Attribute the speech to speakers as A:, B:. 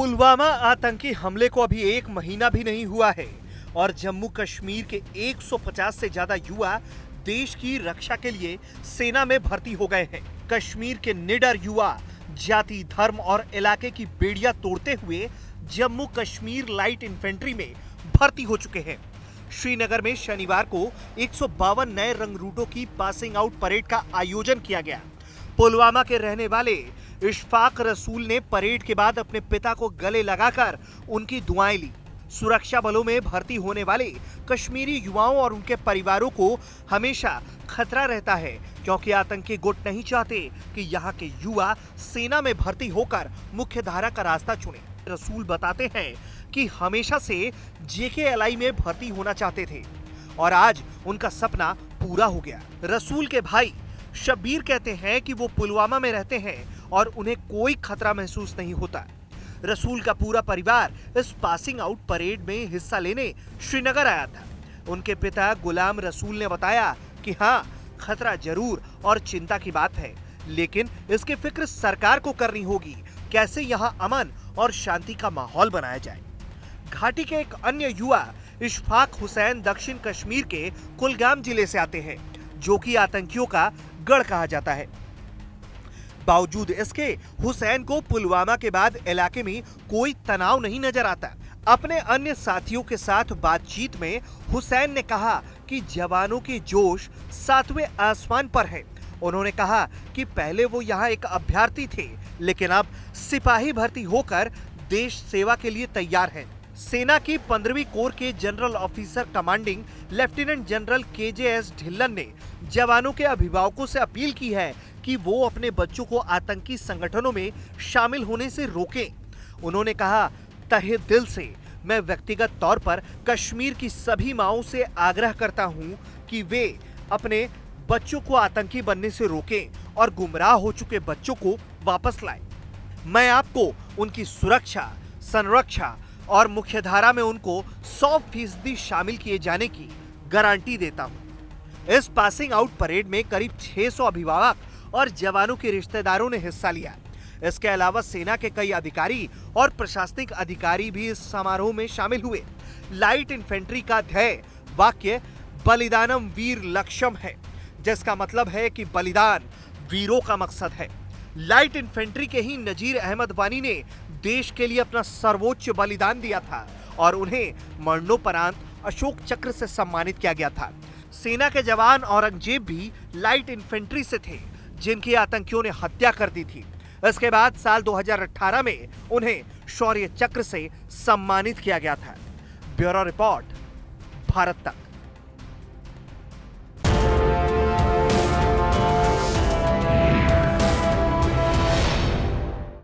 A: पुलवामा आतंकी हमले को अभी एक महीना भी नहीं हुआ है और जम्मू कश्मीर के 150 से ज्यादा युवा देश की रक्षा के लिए सेना में भर्ती हो गए हैं कश्मीर के निडर युवा जाति धर्म और इलाके की बेड़िया तोड़ते हुए जम्मू कश्मीर लाइट इन्फेंट्री में भर्ती हो चुके हैं श्रीनगर में शनिवार को एक नए रंग रूटों की पासिंग आउट परेड का आयोजन किया गया पुलवामा के रहने वाले इशफाक रसूल ने परेड के बाद अपने पिता को गले लगाकर उनकी दुआएं ली सुरक्षा बलों में भर्ती होने वाले कश्मीरी युवाओं और उनके परिवारों को हमेशा खतरा रहता है क्योंकि आतंकी गुट नहीं चाहते कि यहाँ के युवा सेना में भर्ती होकर मुख्य धारा का रास्ता चुने रसूल बताते हैं कि हमेशा से जेके एल में भर्ती होना चाहते थे और आज उनका सपना पूरा हो गया रसूल के भाई शब्बीर कहते हैं कि वो पुलवामा में रहते हैं और उन्हें कोई खतरा महसूस नहीं होता रसूल का पूरा परिवार इस पासिंग आउट परेड में हिस्सा लेने श्रीनगर आया था उनके पिता गुलाम रसूल ने बताया कि हाँ खतरा जरूर और चिंता की बात है लेकिन इसकी फिक्र सरकार को करनी होगी कैसे यहाँ अमन और शांति का माहौल बनाया जाए घाटी के एक अन्य युवा इश्फाक हुसैन दक्षिण कश्मीर के कुलगाम जिले से आते हैं जो कि आतंकियों का गढ़ कहा जाता है बावजूद इसके हुसैन को पुलवामा के बाद इलाके में कोई तनाव नहीं नजर आता अपने अन्य साथियों के साथ बातचीत में हुसैन ने कहा कि जवानों के जोश सातवें आसमान पर है उन्होंने कहा कि पहले वो यहाँ एक अभ्यर्थी थे लेकिन अब सिपाही भर्ती होकर देश सेवा के लिए तैयार हैं सेना की पंद्रहवीं कोर के general officer commanding lieutenant general के जे एस ढिल्लन ने जवानों के अभिभावकों से अपील की है कि वो अपने बच्चों को आतंकी संगठनों में शामिल होने से रोकें। उन्होंने कहा तहे दिल से मैं व्यक्तिगत तौर पर कश्मीर की सभी माओ से आग्रह करता हूँ कि वे अपने बच्चों को आतंकी बनने से रोकें और गुमराह हो चुके बच्चों को वापस लाए मैं आपको उनकी सुरक्षा संरक्षा और मुख्यधारा में उनको 100 फीसदी शामिल किए जाने की गारंटी देता हूं इस पासिंग आउट परेड में करीब 600 अभिभावक और जवानों के रिश्तेदारों ने हिस्सा लिया इसके अलावा सेना के कई अधिकारी और प्रशासनिक अधिकारी भी इस समारोह में शामिल हुए लाइट इन्फेंट्री का ध्यय वाक्य बलिदानम वीर लक्ष्यम है जिसका मतलब है कि बलिदान वीरों का मकसद है लाइट इन्फेंट्री के ही नजीर अहमद वानी ने देश के लिए अपना सर्वोच्च बलिदान दिया था और उन्हें मरणोपरांत अशोक चक्र से सम्मानित किया गया था सेना के जवान औरंगजेब भी लाइट इन्फेंट्री से थे जिनकी आतंकियों ने हत्या कर दी थी इसके बाद साल 2018 में उन्हें शौर्य चक्र से सम्मानित किया गया था ब्यूरो रिपोर्ट भारत तक